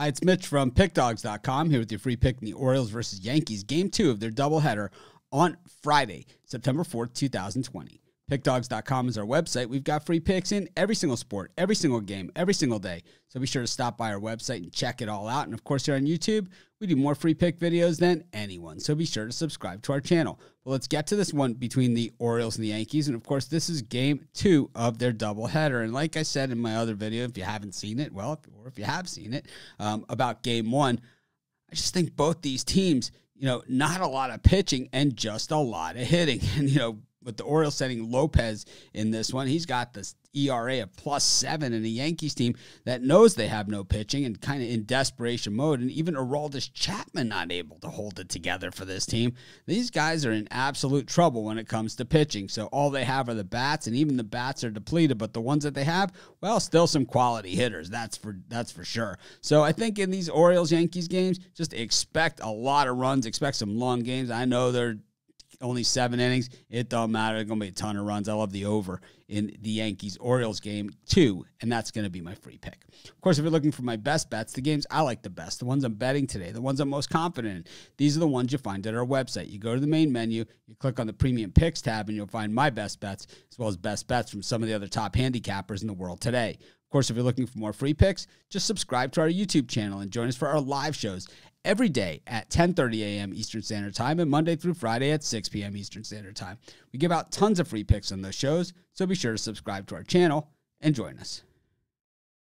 Hi, it's Mitch from PickDogs.com here with your free pick in the Orioles versus Yankees, game two of their doubleheader on Friday, September 4th, 2020. PickDogs.com is our website. We've got free picks in every single sport, every single game, every single day. So be sure to stop by our website and check it all out. And of course, here on YouTube, we do more free pick videos than anyone. So be sure to subscribe to our channel. Well, let's get to this one between the Orioles and the Yankees. And of course, this is game two of their doubleheader. And like I said in my other video, if you haven't seen it, well, or if you have seen it um, about game one, I just think both these teams you know, not a lot of pitching and just a lot of hitting. And, you know, with the Orioles sending Lopez in this one. He's got the ERA of plus seven in a Yankees team that knows they have no pitching and kind of in desperation mode. And even Araldis Chapman not able to hold it together for this team. These guys are in absolute trouble when it comes to pitching. So all they have are the bats, and even the bats are depleted. But the ones that they have, well, still some quality hitters. That's for that's for sure. So I think in these Orioles Yankees games, just expect a lot of runs, expect some long games. I know they're only seven innings. It don't matter. It's gonna be a ton of runs. I love the over in the Yankees Orioles game too, and that's gonna be my free pick. Of course, if you're looking for my best bets, the games I like the best, the ones I'm betting today, the ones I'm most confident in, these are the ones you find at our website. You go to the main menu, you click on the premium picks tab, and you'll find my best bets as well as best bets from some of the other top handicappers in the world today. Of course, if you're looking for more free picks, just subscribe to our YouTube channel and join us for our live shows every day at 10:30 a.m. Eastern Standard Time and Monday through Friday at 6 p.m. Eastern Standard Time. We give out tons of free picks on those shows, so be sure to subscribe to our channel and join us.